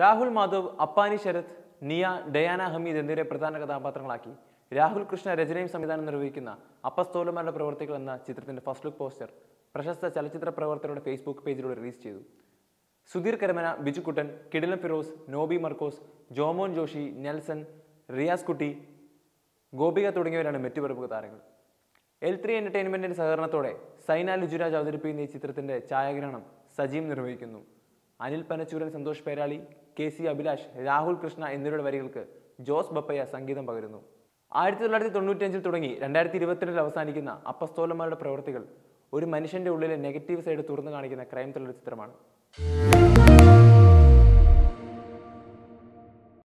രാഹുൽ മാധവ് അപ്പാനി ശരത് നിയ ഡയാന ഹമീദ് എന്നിവരെ പ്രധാന കഥാപാത്രങ്ങളാക്കി രാഹുൽ കൃഷ്ണ രചനയും സംവിധാനം നിർവഹിക്കുന്ന അപ്പസ്തോലന്മാരുടെ പ്രവർത്തികൾ എന്ന ചിത്രത്തിന്റെ ഫസ്റ്റ് ലുക്ക് പോസ്റ്റർ പ്രശസ്ത ചലച്ചിത്ര പ്രവർത്തകരുടെ ഫേസ്ബുക്ക് പേജിലൂടെ റിലീസ് ചെയ്തു സുധീർ കരമന ബിജുക്കുട്ടൻ കിടിലം ഫിറോസ് നോബി മർക്കോസ് ജോമോൻ ജോഷി നെൽസൺ റിയാസ് കുട്ടി ഗോപിക തുടങ്ങിയവരാണ് മറ്റു പ്രമുഖ താരങ്ങൾ എൽ ത്രീ എൻ്റർടൈൻമെൻറ്റിൻ്റെ സഹകരണത്തോടെ സൈന ലുജുരാജ് അവതരിപ്പിക്കുന്ന ഈ ചിത്രത്തിൻ്റെ ഛായാഗ്രഹണം സജീവ് നിർവഹിക്കുന്നു അനിൽ പനച്ചൂരൻ സന്തോഷ് പേരാളി കെ സി അഭിലാഷ് രാഹുൽ കൃഷ്ണ എന്നിവരുടെ വരികൾക്ക് ജോസ് ബപ്പയ്യ സംഗീതം പകരുന്നു ആയിരത്തി തൊള്ളായിരത്തി തൊണ്ണൂറ്റഞ്ചിൽ തുടങ്ങി രണ്ടായിരത്തി ഇരുപത്തിരണ്ടിൽ അവസാനിക്കുന്ന അപ്പസ്തോലന്മാരുടെ പ്രവൃത്തികൾ ഒരു മനുഷ്യന്റെ ഉള്ളിലെ നെഗറ്റീവ് സൈഡ് തുറന്നു കാണിക്കുന്ന ക്രൈം ത്രില്ലർ ചിത്രമാണ്